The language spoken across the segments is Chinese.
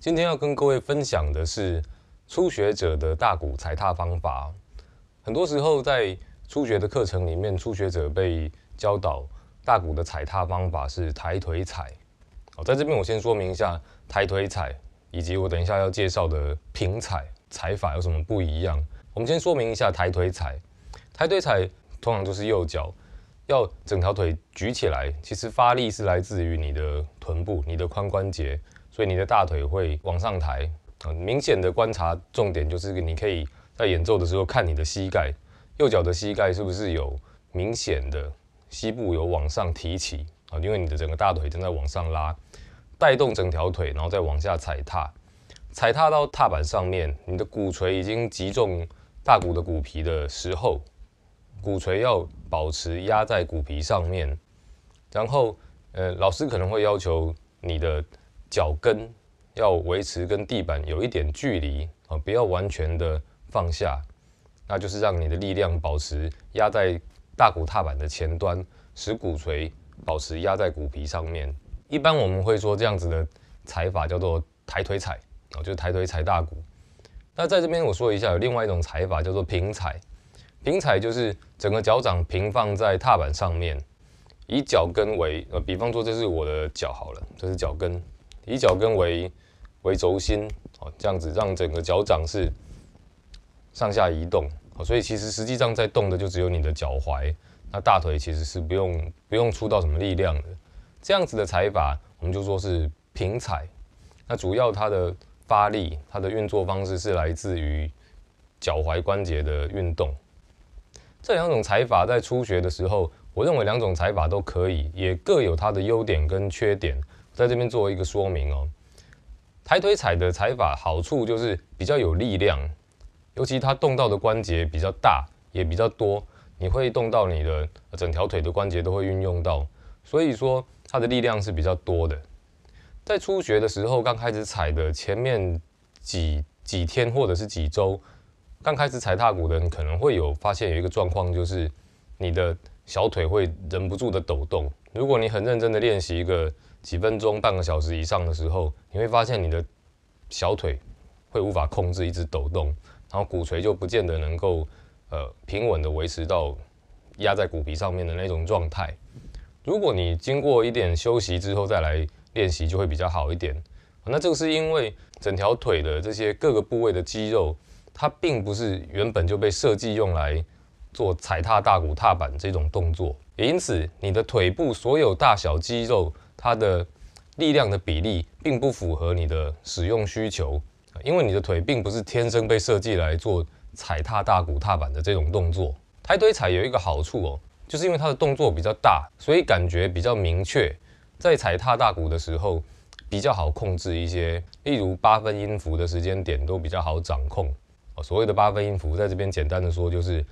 今天要跟各位分享的是初学者的大鼓踩踏方法。很多时候在初学的课程里面，初学者被教导大鼓的踩踏方法是抬腿踩。好，在这边我先说明一下抬腿踩，以及我等一下要介绍的平踩踩法有什么不一样。我们先说明一下抬腿踩，抬腿踩通常就是右脚，要整条腿举起来，其实发力是来自于你的臀部、你的髋关节。所以你的大腿会往上抬，很明显的观察重点就是，你可以在演奏的时候看你的膝盖，右脚的膝盖是不是有明显的膝部有往上提起啊？因为你的整个大腿正在往上拉，带动整条腿，然后再往下踩踏，踩踏到踏板上面，你的骨锤已经击中大骨的骨皮的时候，骨锤要保持压在骨皮上面，然后呃，老师可能会要求你的。脚跟要维持跟地板有一点距离啊，不要完全的放下，那就是让你的力量保持压在大骨踏板的前端，使骨髓保持压在骨皮上面。一般我们会说这样子的踩法叫做抬腿踩，啊，就是抬腿踩大鼓。那在这边我说一下，有另外一种踩法叫做平踩，平踩就是整个脚掌平放在踏板上面，以脚跟为，呃，比方说这是我的脚好了，这是脚跟。以脚跟为为轴心，哦，这样子让整个脚掌是上下移动，哦，所以其实实际上在动的就只有你的脚踝，那大腿其实是不用不用出到什么力量的。这样子的踩法，我们就说是平踩。那主要它的发力，它的运作方式是来自于脚踝关节的运动。这两种踩法在初学的时候，我认为两种踩法都可以，也各有它的优点跟缺点。在这边做一个说明哦。抬腿踩的踩法好处就是比较有力量，尤其它动到的关节比较大也比较多，你会动到你的整条腿的关节都会运用到，所以说它的力量是比较多的。在初学的时候，刚开始踩的前面几几天或者是几周，刚开始踩踏鼓的人可能会有发现有一个状况，就是你的小腿会忍不住的抖动。如果你很认真的练习一个。几分钟、半个小时以上的时候，你会发现你的小腿会无法控制，一直抖动，然后鼓槌就不见得能够呃平稳的维持到压在鼓皮上面的那种状态。如果你经过一点休息之后再来练习，就会比较好一点。那这个是因为整条腿的这些各个部位的肌肉，它并不是原本就被设计用来做踩踏大鼓踏板这种动作，因此你的腿部所有大小肌肉。它的力量的比例并不符合你的使用需求，因为你的腿并不是天生被设计来做踩踏大鼓踏板的这种动作。抬腿踩有一个好处哦，就是因为它的动作比较大，所以感觉比较明确，在踩踏大鼓的时候比较好控制一些，例如八分音符的时间点都比较好掌控。所谓的八分音符，在这边简单的说就是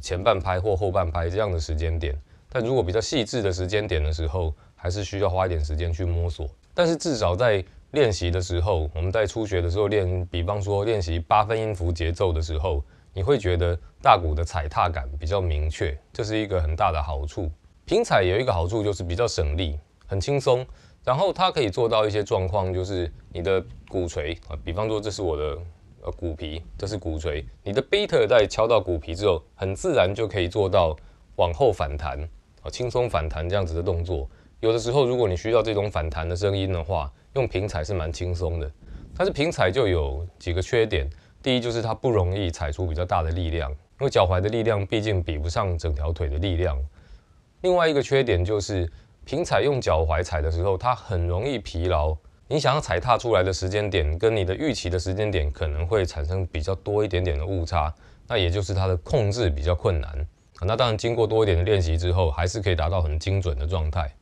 前半拍或后半拍这样的时间点，但如果比较细致的时间点的时候。还是需要花一点时间去摸索，但是至少在练习的时候，我们在初学的时候练，比方说练习八分音符节奏的时候，你会觉得大鼓的踩踏感比较明确，这是一个很大的好处。平踩有一个好处，就是比较省力，很轻松。然后它可以做到一些状况，就是你的鼓槌啊，比方说这是我的呃鼓皮，这是鼓槌，你的贝特在敲到鼓皮之后，很自然就可以做到往后反弹啊，轻松反弹这样子的动作。有的时候，如果你需要这种反弹的声音的话，用平踩是蛮轻松的。但是平踩就有几个缺点，第一就是它不容易踩出比较大的力量，因为脚踝的力量毕竟比不上整条腿的力量。另外一个缺点就是平踩用脚踝踩的时候，它很容易疲劳。你想要踩踏出来的时间点跟你的预期的时间点可能会产生比较多一点点的误差，那也就是它的控制比较困难。那当然经过多一点的练习之后，还是可以达到很精准的状态。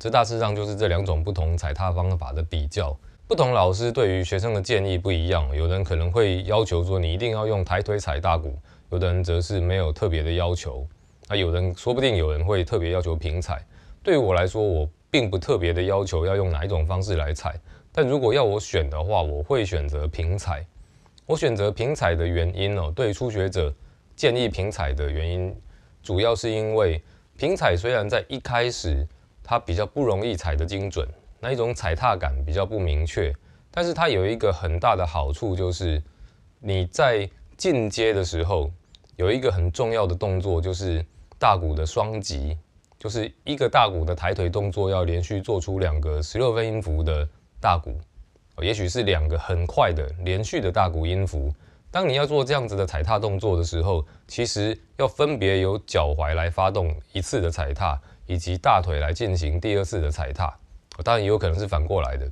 这大致上就是这两种不同踩踏方法的比较。不同老师对于学生的建议不一样，有人可能会要求说你一定要用抬腿踩大鼓，有的人则是没有特别的要求。那有人说不定有人会特别要求平踩。对于我来说，我并不特别的要求要用哪一种方式来踩，但如果要我选的话，我会选择平踩。我选择平踩的原因呢，对初学者建议平踩的原因，主要是因为平踩虽然在一开始。它比较不容易踩得精准，那一种踩踏感比较不明确。但是它有一个很大的好处，就是你在进阶的时候，有一个很重要的动作，就是大鼓的双击，就是一个大鼓的抬腿动作，要连续做出两个十六分音符的大鼓，也许是两个很快的连续的大鼓音符。当你要做这样子的踩踏动作的时候，其实要分别由脚踝来发动一次的踩踏。以及大腿来进行第二次的踩踏，当然也有可能是反过来的。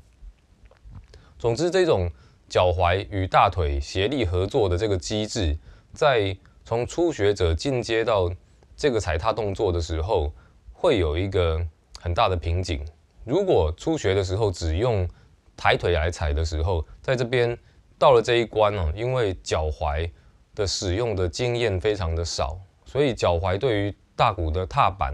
总之，这种脚踝与大腿协力合作的这个机制，在从初学者进阶到这个踩踏动作的时候，会有一个很大的瓶颈。如果初学的时候只用抬腿来踩的时候，在这边到了这一关哦，因为脚踝的使用的经验非常的少，所以脚踝对于大骨的踏板。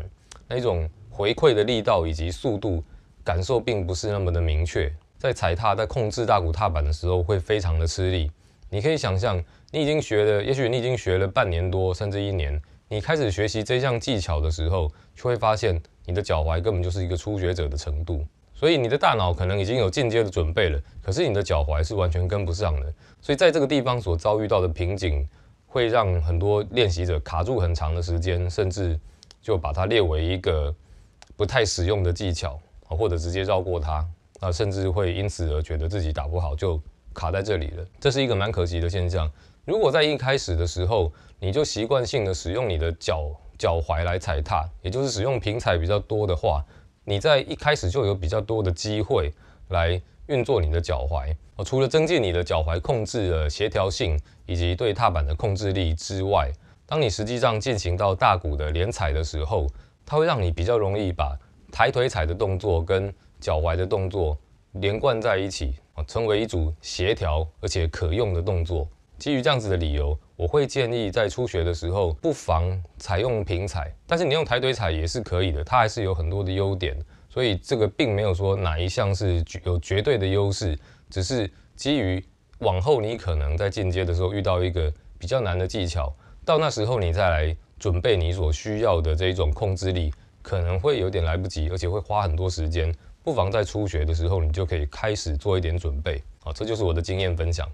那种回馈的力道以及速度感受并不是那么的明确，在踩踏在控制大鼓踏板的时候会非常的吃力。你可以想象，你已经学了，也许你已经学了半年多甚至一年，你开始学习这项技巧的时候，就会发现你的脚踝根本就是一个初学者的程度。所以你的大脑可能已经有进阶的准备了，可是你的脚踝是完全跟不上的。所以在这个地方所遭遇到的瓶颈，会让很多练习者卡住很长的时间，甚至。就把它列为一个不太实用的技巧，或者直接绕过它，那甚至会因此而觉得自己打不好，就卡在这里了。这是一个蛮可惜的现象。如果在一开始的时候，你就习惯性的使用你的脚脚踝来踩踏，也就是使用平踩比较多的话，你在一开始就有比较多的机会来运作你的脚踝。除了增进你的脚踝控制的协调性以及对踏板的控制力之外，当你实际上进行到大股的连踩的时候，它会让你比较容易把抬腿踩的动作跟脚踝的动作连贯在一起，成为一组协调而且可用的动作。基于这样子的理由，我会建议在初学的时候不妨采用平踩，但是你用抬腿踩也是可以的，它还是有很多的优点。所以这个并没有说哪一项是有绝对的优势，只是基于往后你可能在进阶的时候遇到一个比较难的技巧。到那时候，你再来准备你所需要的这一种控制力，可能会有点来不及，而且会花很多时间。不妨在初学的时候，你就可以开始做一点准备。好，这就是我的经验分享。